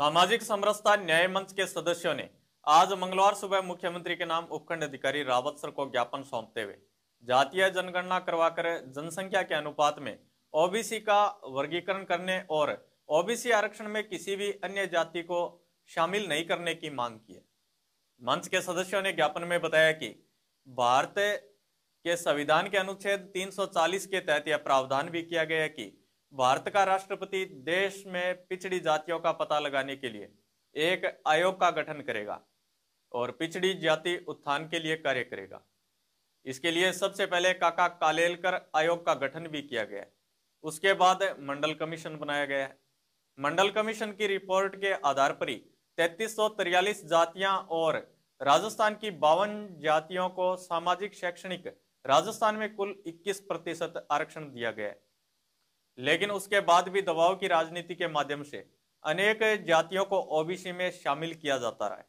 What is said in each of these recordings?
सामाजिक समरसता न्याय मंच के सदस्यों ने आज मंगलवार सुबह मुख्यमंत्री के नाम उपखंड अधिकारी रावत सर को ज्ञापन सौंपते हुए जातीय जनगणना करवाकर जनसंख्या के अनुपात में ओबीसी का वर्गीकरण करने और ओबीसी आरक्षण में किसी भी अन्य जाति को शामिल नहीं करने की मांग की है मंच के सदस्यों ने ज्ञापन में बताया कि भारत के संविधान के अनुच्छेद 340 के तहत यह प्रावधान भी किया गया है कि भारत का राष्ट्रपति देश में पिछड़ी जातियों का पता लगाने के लिए एक आयोग का गठन करेगा और पिछड़ी जाति उत्थान के लिए कार्य करेगा इसके लिए सबसे पहले काका कालेलकर आयोग का गठन भी किया गया है उसके बाद मंडल कमीशन बनाया गया है मंडल कमीशन की रिपोर्ट के आधार पर ही तैतीस जातियां और राजस्थान की बावन जातियों को सामाजिक शैक्षणिक राजस्थान में कुल 21 प्रतिशत आरक्षण दिया गया है लेकिन उसके बाद भी दबाव की राजनीति के माध्यम से अनेक जातियों को ओबीसी में शामिल किया जाता रहा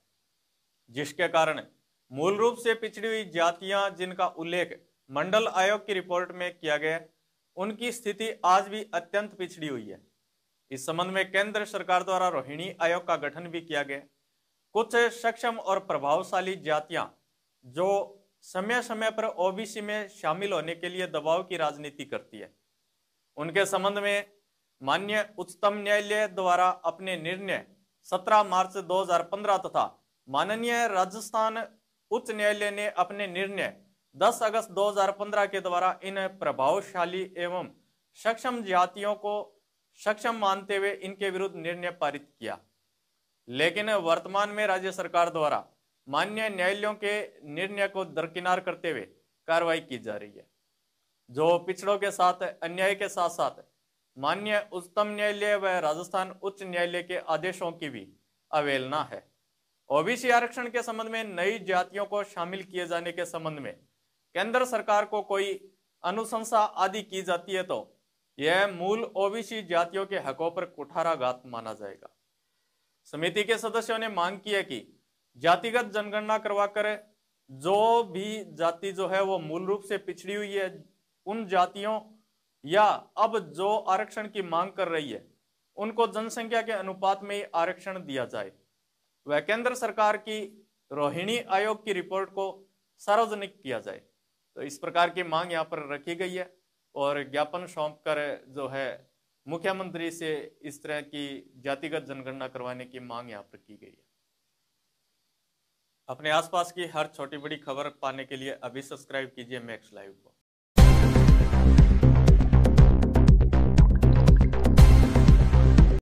जिसके कारण मूल रूप से पिछड़ी हुई जातियां जिनका उल्लेख मंडल आयोग की रिपोर्ट में किया गया उनकी स्थिति आज भी अत्यंत पिछड़ी हुई है इस संबंध में केंद्र सरकार द्वारा रोहिणी आयोग का गठन भी किया गया कुछ सक्षम और प्रभावशाली जातियां जो समय समय पर ओबीसी में शामिल होने के लिए दबाव की राजनीति करती है उनके संबंध में मान्य उच्चतम न्यायालय द्वारा अपने निर्णय 17 मार्च 2015 तथा माननीय राजस्थान उच्च न्यायालय ने अपने निर्णय 10 अगस्त 2015 के द्वारा इन प्रभावशाली एवं सक्षम जातियों को सक्षम मानते हुए इनके विरुद्ध निर्णय पारित किया लेकिन वर्तमान में राज्य सरकार द्वारा मान्य न्यायालयों के निर्णय को दरकिनार करते हुए कार्रवाई की जा रही है जो पिछड़ों के साथ अन्याय के साथ साथ मान्य उच्चतम न्यायालय व राजस्थान उच्च न्यायालय के आदेशों की भी अवेलना है ओबीसी आरक्षण के संबंध में नई जातियों को शामिल किए जाने के संबंध में केंद्र सरकार को कोई अनुशंसा आदि की जाती है तो यह मूल ओबीसी जातियों के हकों पर कुठाराघात माना जाएगा समिति के सदस्यों ने मांग की है कि जातिगत जनगणना करवाकर जो भी जाति जो है वो मूल रूप से पिछड़ी हुई है उन जातियों या अब जो आरक्षण की मांग कर रही है उनको जनसंख्या के अनुपात में आरक्षण दिया जाए वह केंद्र सरकार की रोहिणी आयोग की रिपोर्ट को सार्वजनिक किया जाए तो इस प्रकार की मांग यहाँ पर रखी गई है और ज्ञापन सौंप कर जो है मुख्यमंत्री से इस तरह की जातिगत जनगणना करवाने की मांग यहाँ पर की गई है अपने आसपास की हर छोटी बड़ी खबर पाने के लिए अभी सब्सक्राइब कीजिए मैक्स लाइव को